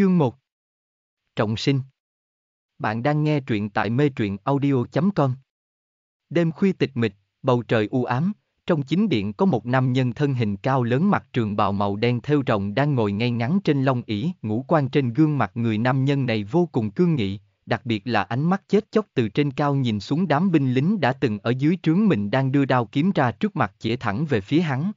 Chương 1 Trọng sinh Bạn đang nghe truyện tại mê truyện audio.com Đêm khuya tịch mịch, bầu trời u ám, trong chính điện có một nam nhân thân hình cao lớn mặt trường bào màu đen theo rồng đang ngồi ngay ngắn trên long ỉ, ngũ quan trên gương mặt người nam nhân này vô cùng cương nghị, đặc biệt là ánh mắt chết chóc từ trên cao nhìn xuống đám binh lính đã từng ở dưới trướng mình đang đưa đao kiếm ra trước mặt chĩa thẳng về phía hắn.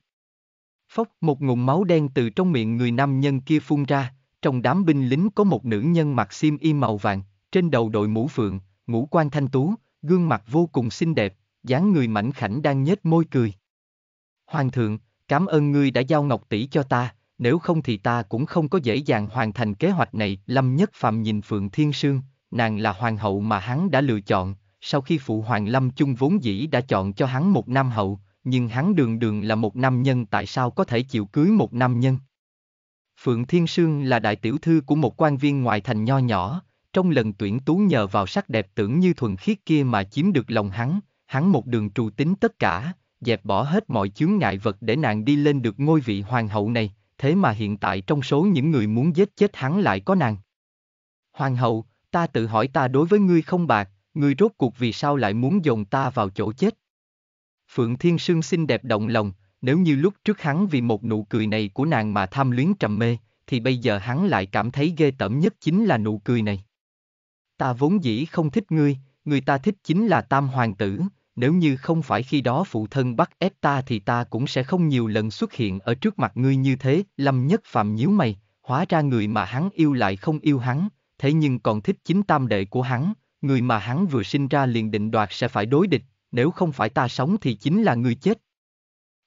Phốc, một ngụm máu đen từ trong miệng người nam nhân kia phun ra, trong đám binh lính có một nữ nhân mặc xiêm y màu vàng, trên đầu đội mũ phượng, ngũ quan thanh tú, gương mặt vô cùng xinh đẹp, dáng người mảnh khảnh đang nhếch môi cười. Hoàng thượng, cảm ơn ngươi đã giao ngọc tỷ cho ta, nếu không thì ta cũng không có dễ dàng hoàn thành kế hoạch này. Lâm Nhất Phạm nhìn Phượng Thiên Sương, nàng là hoàng hậu mà hắn đã lựa chọn, sau khi phụ hoàng Lâm Chung vốn dĩ đã chọn cho hắn một nam hậu, nhưng hắn đường đường là một nam nhân tại sao có thể chịu cưới một nam nhân. Phượng Thiên Sương là đại tiểu thư của một quan viên ngoại thành nho nhỏ, trong lần tuyển tú nhờ vào sắc đẹp tưởng như thuần khiết kia mà chiếm được lòng hắn, hắn một đường trù tính tất cả, dẹp bỏ hết mọi chướng ngại vật để nàng đi lên được ngôi vị hoàng hậu này, thế mà hiện tại trong số những người muốn giết chết hắn lại có nàng. Hoàng hậu, ta tự hỏi ta đối với ngươi không bạc, ngươi rốt cuộc vì sao lại muốn dồn ta vào chỗ chết? Phượng Thiên Sương xinh đẹp động lòng, nếu như lúc trước hắn vì một nụ cười này của nàng mà tham luyến trầm mê, thì bây giờ hắn lại cảm thấy ghê tởm nhất chính là nụ cười này. Ta vốn dĩ không thích ngươi, người ta thích chính là tam hoàng tử, nếu như không phải khi đó phụ thân bắt ép ta thì ta cũng sẽ không nhiều lần xuất hiện ở trước mặt ngươi như thế, lâm nhất phạm nhíu mày, hóa ra người mà hắn yêu lại không yêu hắn, thế nhưng còn thích chính tam đệ của hắn, người mà hắn vừa sinh ra liền định đoạt sẽ phải đối địch, nếu không phải ta sống thì chính là ngươi chết,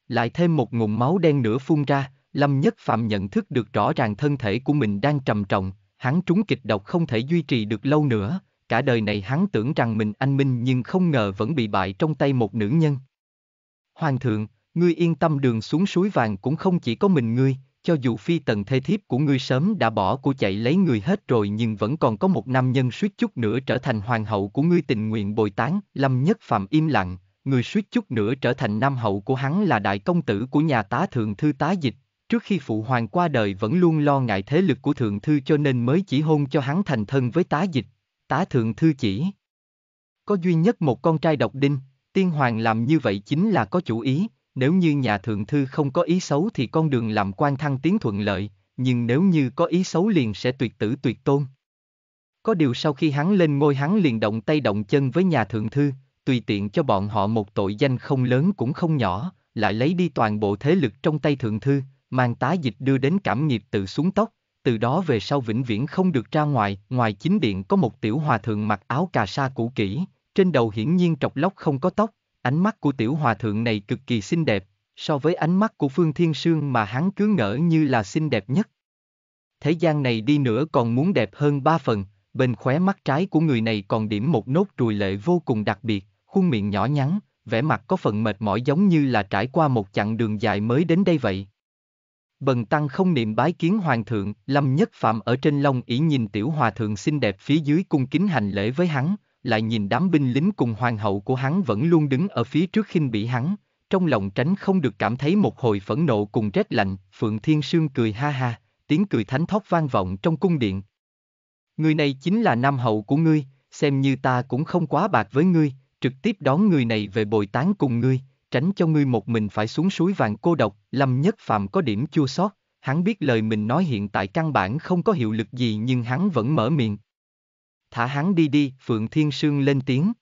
lại thêm một ngụm máu đen nữa phun ra, Lâm Nhất Phạm nhận thức được rõ ràng thân thể của mình đang trầm trọng, hắn trúng kịch độc không thể duy trì được lâu nữa, cả đời này hắn tưởng rằng mình anh minh nhưng không ngờ vẫn bị bại trong tay một nữ nhân. Hoàng thượng, ngươi yên tâm đường xuống suối vàng cũng không chỉ có mình ngươi, cho dù phi tần thê thiếp của ngươi sớm đã bỏ của chạy lấy người hết rồi nhưng vẫn còn có một nam nhân suýt chút nữa trở thành hoàng hậu của ngươi tình nguyện bồi tán, Lâm Nhất Phạm im lặng, người suýt chút nữa trở thành nam hậu của hắn là đại công tử của nhà tá thượng thư tá dịch, trước khi phụ hoàng qua đời vẫn luôn lo ngại thế lực của thượng thư cho nên mới chỉ hôn cho hắn thành thân với tá dịch, tá thượng thư chỉ. Có duy nhất một con trai độc đinh, tiên hoàng làm như vậy chính là có chủ ý, nếu như nhà thượng thư không có ý xấu thì con đường làm quan thăng tiến thuận lợi, nhưng nếu như có ý xấu liền sẽ tuyệt tử tuyệt tôn. Có điều sau khi hắn lên ngôi hắn liền động tay động chân với nhà thượng thư, tùy tiện cho bọn họ một tội danh không lớn cũng không nhỏ, lại lấy đi toàn bộ thế lực trong tay thượng thư, mang tá dịch đưa đến cảm nghiệp tự xuống tóc, từ đó về sau vĩnh viễn không được ra ngoài, ngoài chính điện có một tiểu hòa thượng mặc áo cà sa cũ kỹ, trên đầu hiển nhiên trọc lóc không có tóc, ánh mắt của tiểu hòa thượng này cực kỳ xinh đẹp, so với ánh mắt của Phương Thiên Sương mà hắn cứ ngỡ như là xinh đẹp nhất. Thế gian này đi nữa còn muốn đẹp hơn ba phần, bên khóe mắt trái của người này còn điểm một nốt ruồi lệ vô cùng đặc biệt, khuôn miệng nhỏ nhắn, vẻ mặt có phần mệt mỏi giống như là trải qua một chặng đường dài mới đến đây vậy. Bần tăng không niệm bái kiến hoàng thượng, Lâm Nhất Phạm ở trên long ỷ nhìn tiểu hòa thượng xinh đẹp phía dưới cung kính hành lễ với hắn, lại nhìn đám binh lính cùng hoàng hậu của hắn vẫn luôn đứng ở phía trước khinh bị hắn, trong lòng tránh không được cảm thấy một hồi phẫn nộ cùng rét lạnh, Phượng Thiên Sương cười ha ha, tiếng cười thánh thót vang vọng trong cung điện. Người này chính là nam hậu của ngươi, xem như ta cũng không quá bạc với ngươi, trực tiếp đón người này về bồi tán cùng ngươi, tránh cho ngươi một mình phải xuống suối vàng cô độc, Lâm Nhất Phạm có điểm chua xót, hắn biết lời mình nói hiện tại căn bản không có hiệu lực gì nhưng hắn vẫn mở miệng. Thả hắn đi đi, Phượng Thiên Sương lên tiếng.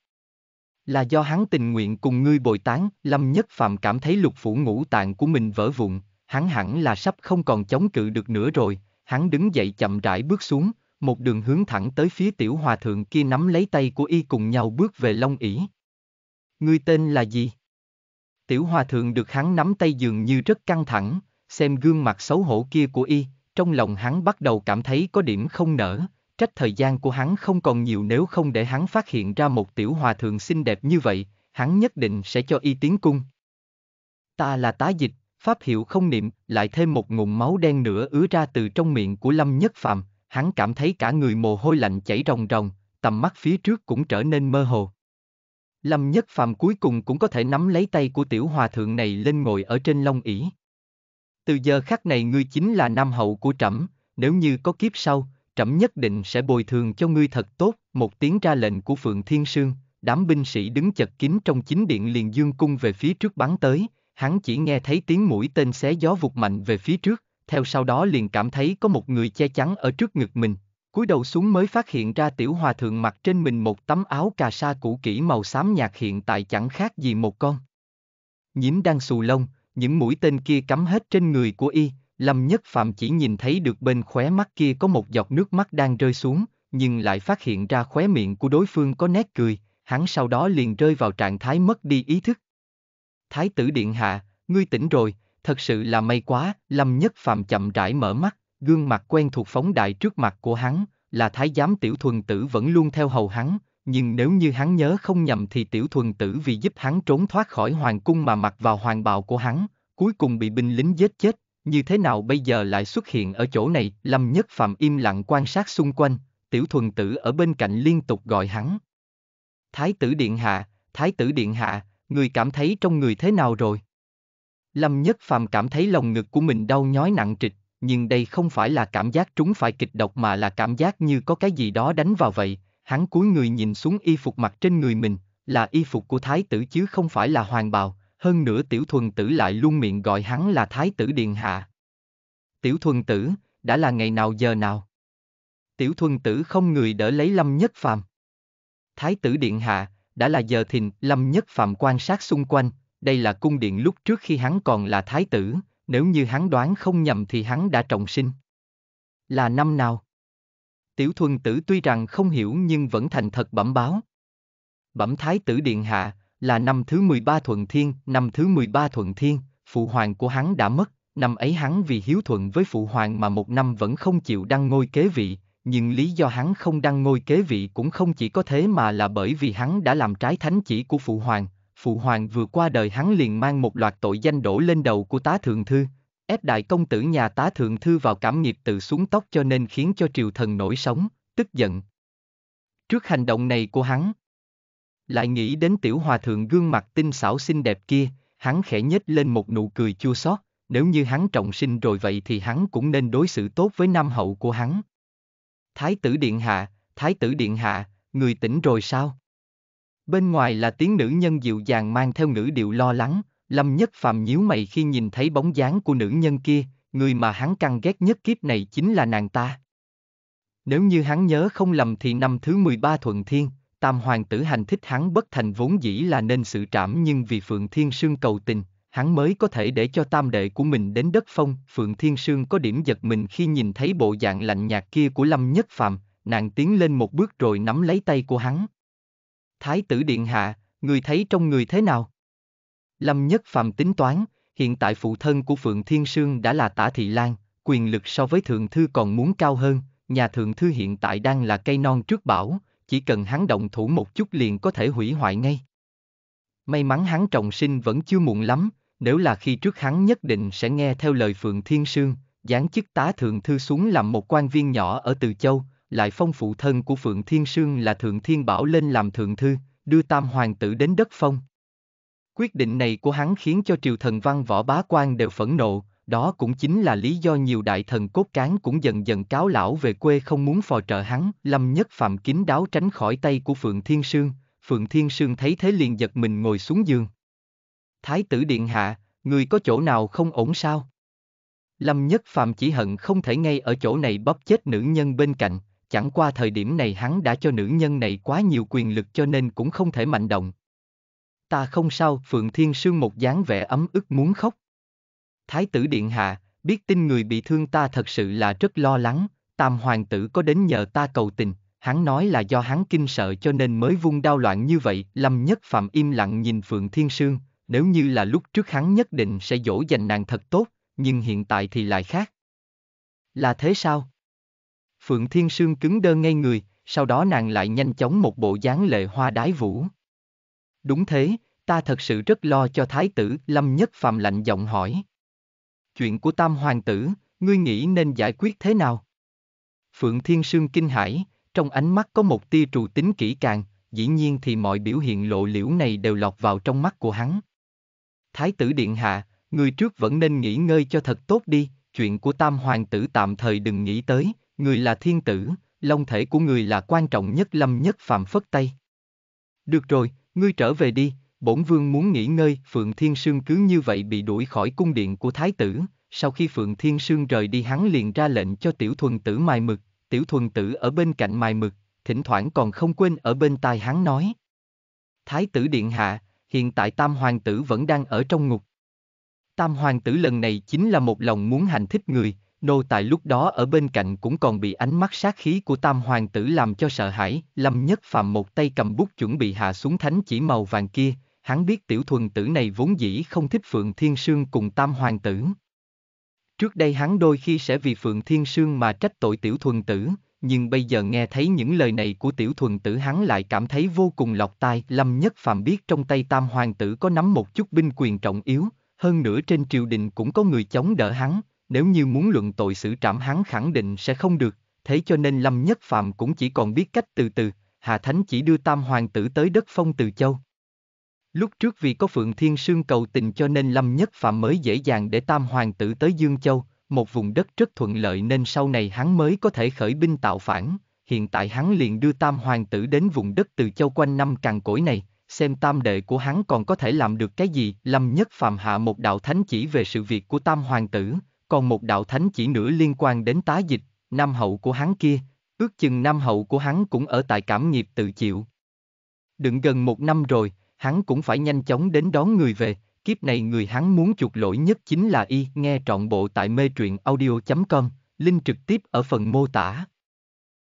Là do hắn tình nguyện cùng ngươi bồi tán, Lâm Nhất Phạm cảm thấy lục phủ ngũ tạng của mình vỡ vụn, hắn hẳn là sắp không còn chống cự được nữa rồi, hắn đứng dậy chậm rãi bước xuống, một đường hướng thẳng tới phía tiểu hòa thượng kia nắm lấy tay của y cùng nhau bước về Long ỷ Ngươi tên là gì? Tiểu hòa thượng được hắn nắm tay dường như rất căng thẳng, xem gương mặt xấu hổ kia của y, trong lòng hắn bắt đầu cảm thấy có điểm không nở, trách thời gian của hắn không còn nhiều nếu không để hắn phát hiện ra một tiểu hòa thượng xinh đẹp như vậy, hắn nhất định sẽ cho y tiến cung. Ta là tá dịch, pháp hiệu không niệm, lại thêm một ngụm máu đen nữa ứa ra từ trong miệng của Lâm Nhất Phạm, hắn cảm thấy cả người mồ hôi lạnh chảy ròng ròng, tầm mắt phía trước cũng trở nên mơ hồ. Lâm Nhất Phàm cuối cùng cũng có thể nắm lấy tay của tiểu hòa thượng này lên ngồi ở trên long ỷ. Từ giờ khắc này ngươi chính là nam hậu của trẫm, nếu như có kiếp sau, trẫm nhất định sẽ bồi thường cho ngươi thật tốt, một tiếng ra lệnh của Phượng Thiên Sương, đám binh sĩ đứng chật kín trong chính điện liền dương cung về phía trước bắn tới, hắn chỉ nghe thấy tiếng mũi tên xé gió vụt mạnh về phía trước, theo sau đó liền cảm thấy có một người che chắn ở trước ngực mình, cúi đầu xuống mới phát hiện ra tiểu hòa thượng mặc trên mình một tấm áo cà sa cũ kỹ màu xám nhạt hiện tại chẳng khác gì một con. Nhiễm đang xù lông, những mũi tên kia cắm hết trên người của y, Lâm Nhất Phạm chỉ nhìn thấy được bên khóe mắt kia có một giọt nước mắt đang rơi xuống, nhưng lại phát hiện ra khóe miệng của đối phương có nét cười, hắn sau đó liền rơi vào trạng thái mất đi ý thức. Thái tử Điện Hạ, ngươi tỉnh rồi, thật sự là may quá, Lâm Nhất Phạm chậm rãi mở mắt gương mặt quen thuộc phóng đại trước mặt của hắn, là thái giám tiểu thuần tử vẫn luôn theo hầu hắn, nhưng nếu như hắn nhớ không nhầm thì tiểu thuần tử vì giúp hắn trốn thoát khỏi hoàng cung mà mặc vào hoàng bào của hắn, cuối cùng bị binh lính giết chết, như thế nào bây giờ lại xuất hiện ở chỗ này, Lâm Nhất Phạm im lặng quan sát xung quanh, tiểu thuần tử ở bên cạnh liên tục gọi hắn. Thái tử Điện Hạ, Thái tử Điện Hạ, người cảm thấy trong người thế nào rồi? Lâm Nhất Phạm cảm thấy lòng ngực của mình đau nhói nặng trịch, nhưng đây không phải là cảm giác trúng phải kịch độc mà là cảm giác như có cái gì đó đánh vào vậy, hắn cúi người nhìn xuống y phục mặc trên người mình, là y phục của thái tử chứ không phải là hoàng bào, hơn nữa tiểu thuần tử lại luôn miệng gọi hắn là thái tử điện hạ. Tiểu thuần tử, đã là ngày nào giờ nào? Tiểu thuần tử không người đỡ lấy lâm nhất phàm. Thái tử điện hạ, đã là giờ thìn, lâm nhất phàm quan sát xung quanh, đây là cung điện lúc trước khi hắn còn là thái tử, nếu như hắn đoán không nhầm thì hắn đã trọng sinh. Là năm nào? Tiểu thuần tử tuy rằng không hiểu nhưng vẫn thành thật bẩm báo. Bẩm thái tử điện hạ, là năm thứ 13 thuận thiên, năm thứ 13 thuận thiên, phụ hoàng của hắn đã mất, năm ấy hắn vì hiếu thuận với phụ hoàng mà một năm vẫn không chịu đăng ngôi kế vị, nhưng lý do hắn không đăng ngôi kế vị cũng không chỉ có thế mà là bởi vì hắn đã làm trái thánh chỉ của phụ hoàng, phụ hoàng vừa qua đời hắn liền mang một loạt tội danh đổ lên đầu của tá thượng thư, ép đại công tử nhà tá thượng thư vào cảm nghiệp tự xuống tóc cho nên khiến cho triều thần nổi sống, tức giận. Trước hành động này của hắn, lại nghĩ đến tiểu hòa thượng gương mặt tinh xảo xinh đẹp kia, hắn khẽ nhếch lên một nụ cười chua xót, nếu như hắn trọng sinh rồi vậy thì hắn cũng nên đối xử tốt với nam hậu của hắn. Thái tử điện hạ, thái tử điện hạ, người tỉnh rồi sao? Bên ngoài là tiếng nữ nhân dịu dàng mang theo ngữ điệu lo lắng, Lâm Nhất Phàm nhíu mày khi nhìn thấy bóng dáng của nữ nhân kia, người mà hắn căng ghét nhất kiếp này chính là nàng ta. Nếu như hắn nhớ không lầm thì năm thứ 13 Thuận Thiên, Tam Hoàng tử hành thích hắn bất thành vốn dĩ là nên sự trảm nhưng vì Phượng Thiên Sương cầu tình, hắn mới có thể để cho tam đệ của mình đến đất phong. Phượng Thiên Sương có điểm giật mình khi nhìn thấy bộ dạng lạnh nhạt kia của Lâm Nhất Phàm, nàng tiến lên một bước rồi nắm lấy tay của hắn. Thái tử Điện Hạ, người thấy trong người thế nào? Lâm Nhất Phạm tính toán, hiện tại phụ thân của Phượng Thiên Sương đã là tả thị lan, quyền lực so với thượng thư còn muốn cao hơn, nhà thượng thư hiện tại đang là cây non trước bão, chỉ cần hắn động thủ một chút liền có thể hủy hoại ngay. May mắn hắn trọng sinh vẫn chưa muộn lắm, nếu là khi trước hắn nhất định sẽ nghe theo lời Phượng Thiên Sương, giáng chức tá thượng thư xuống làm một quan viên nhỏ ở Từ Châu, lại phong phụ thân của Phượng Thiên Sương là Thượng Thiên Bảo lên làm Thượng Thư, đưa Tam Hoàng tử đến đất phong. Quyết định này của hắn khiến cho triều thần văn võ bá quan đều phẫn nộ, đó cũng chính là lý do nhiều đại thần cốt cán cũng dần dần cáo lão về quê không muốn phò trợ hắn, lâm nhất phạm kín đáo tránh khỏi tay của Phượng Thiên Sương, Phượng Thiên Sương thấy thế liền giật mình ngồi xuống giường. Thái tử điện hạ, người có chỗ nào không ổn sao? Lâm Nhất Phạm chỉ hận không thể ngay ở chỗ này bóp chết nữ nhân bên cạnh, chẳng qua thời điểm này hắn đã cho nữ nhân này quá nhiều quyền lực cho nên cũng không thể mạnh động. Ta không sao, Phượng Thiên Sương một dáng vẻ ấm ức muốn khóc. Thái tử Điện Hạ, biết tin người bị thương ta thật sự là rất lo lắng, tam hoàng tử có đến nhờ ta cầu tình, hắn nói là do hắn kinh sợ cho nên mới vung đao loạn như vậy, Lâm Nhất Phạm im lặng nhìn Phượng Thiên Sương, nếu như là lúc trước hắn nhất định sẽ dỗ dành nàng thật tốt, nhưng hiện tại thì lại khác. Là thế sao? Phượng Thiên Sương cứng đơ ngay người, sau đó nàng lại nhanh chóng một bộ dáng lệ hoa đái vũ. Đúng thế, ta thật sự rất lo cho thái tử, Lâm Nhất Phàm lạnh giọng hỏi. Chuyện của tam hoàng tử, ngươi nghĩ nên giải quyết thế nào? Phượng Thiên Sương kinh hãi, trong ánh mắt có một tia trù tính kỹ càng, dĩ nhiên thì mọi biểu hiện lộ liễu này đều lọt vào trong mắt của hắn. Thái tử Điện Hạ, người trước vẫn nên nghỉ ngơi cho thật tốt đi, chuyện của tam hoàng tử tạm thời đừng nghĩ tới, người là thiên tử, long thể của người là quan trọng nhất lâm nhất phạm phất tay. Được rồi, ngươi trở về đi, bổn vương muốn nghỉ ngơi, Phượng Thiên Sương cứ như vậy bị đuổi khỏi cung điện của thái tử, sau khi Phượng Thiên Sương rời đi hắn liền ra lệnh cho tiểu thuần tử mài mực, tiểu thuần tử ở bên cạnh mài mực, thỉnh thoảng còn không quên ở bên tai hắn nói. Thái tử điện hạ, hiện tại tam hoàng tử vẫn đang ở trong ngục. Tam hoàng tử lần này chính là một lòng muốn hành thích người, Nô tài lúc đó ở bên cạnh cũng còn bị ánh mắt sát khí của tam hoàng tử làm cho sợ hãi, Lâm Nhất Phạm một tay cầm bút chuẩn bị hạ xuống thánh chỉ màu vàng kia, hắn biết tiểu thuần tử này vốn dĩ không thích Phượng Thiên Sương cùng tam hoàng tử. Trước đây hắn đôi khi sẽ vì Phượng Thiên Sương mà trách tội tiểu thuần tử, nhưng bây giờ nghe thấy những lời này của tiểu thuần tử hắn lại cảm thấy vô cùng lọc tai. Lâm Nhất Phạm biết trong tay tam hoàng tử có nắm một chút binh quyền trọng yếu, hơn nữa trên triều đình cũng có người chống đỡ hắn, nếu như muốn luận tội xử trảm hắn khẳng định sẽ không được, thế cho nên Lâm Nhất Phạm cũng chỉ còn biết cách từ từ, Hà Thánh chỉ đưa tam hoàng tử tới đất phong từ châu. Lúc trước vì có Phượng Thiên Sương cầu tình cho nên Lâm Nhất Phạm mới dễ dàng để tam hoàng tử tới Dương Châu, một vùng đất rất thuận lợi nên sau này hắn mới có thể khởi binh tạo phản, hiện tại hắn liền đưa tam hoàng tử đến vùng đất từ châu quanh năm càng cỗi này, xem tam đệ của hắn còn có thể làm được cái gì, Lâm Nhất Phạm hạ một đạo thánh chỉ về sự việc của tam hoàng tử, còn một đạo thánh chỉ nữa liên quan đến tá dịch, nam hậu của hắn kia, ước chừng nam hậu của hắn cũng ở tại cảm nghiệp tự chịu. Đừng gần một năm rồi, hắn cũng phải nhanh chóng đến đón người về, kiếp này người hắn muốn chuộc lỗi nhất chính là y nghe trọn bộ tại mê truyện audio.com, link trực tiếp ở phần mô tả.